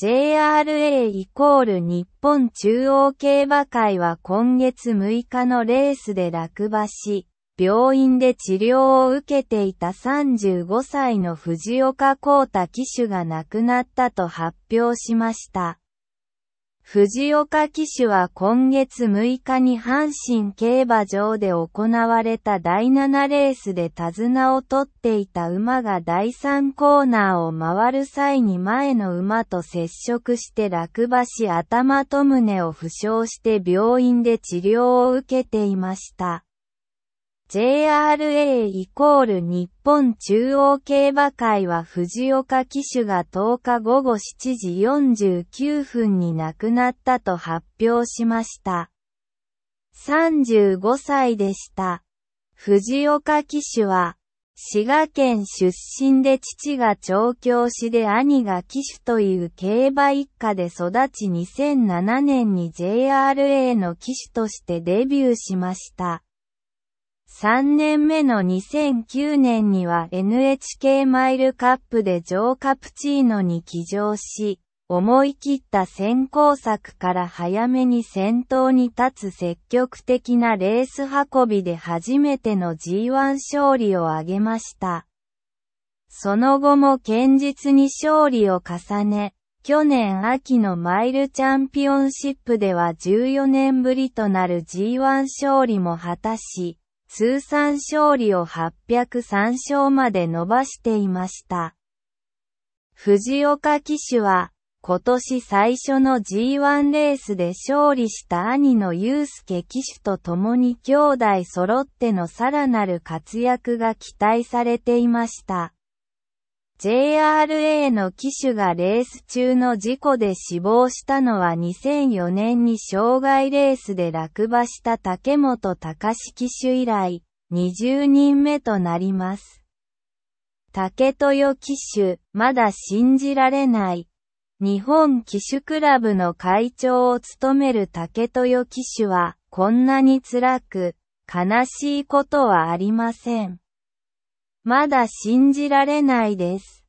JRA イコール日本中央競馬会は今月6日のレースで落馬し、病院で治療を受けていた35歳の藤岡光太騎手が亡くなったと発表しました。藤岡騎手は今月6日に阪神競馬場で行われた第7レースで手綱を取っていた馬が第3コーナーを回る際に前の馬と接触して落馬し頭と胸を負傷して病院で治療を受けていました。JRA イコール日本中央競馬会は藤岡騎手が10日午後7時49分に亡くなったと発表しました。35歳でした。藤岡騎手は、滋賀県出身で父が調教師で兄が騎手という競馬一家で育ち2007年に JRA の騎手としてデビューしました。3年目の2009年には NHK マイルカップでジョー・カプチーノに騎乗し、思い切った先行策から早めに先頭に立つ積極的なレース運びで初めての G1 勝利を挙げました。その後も堅実に勝利を重ね、去年秋のマイルチャンピオンシップでは14年ぶりとなる G1 勝利も果たし、通算勝利を803勝まで伸ばしていました。藤岡騎手は、今年最初の G1 レースで勝利した兄の祐介騎手と共に兄弟揃ってのさらなる活躍が期待されていました。JRA の機種がレース中の事故で死亡したのは2004年に障害レースで落馬した竹本隆騎手以来、20人目となります。竹豊騎手、まだ信じられない。日本騎手クラブの会長を務める竹豊騎手は、こんなに辛く、悲しいことはありません。まだ信じられないです。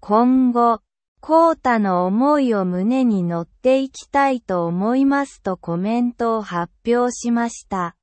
今後、コータの思いを胸に乗っていきたいと思いますとコメントを発表しました。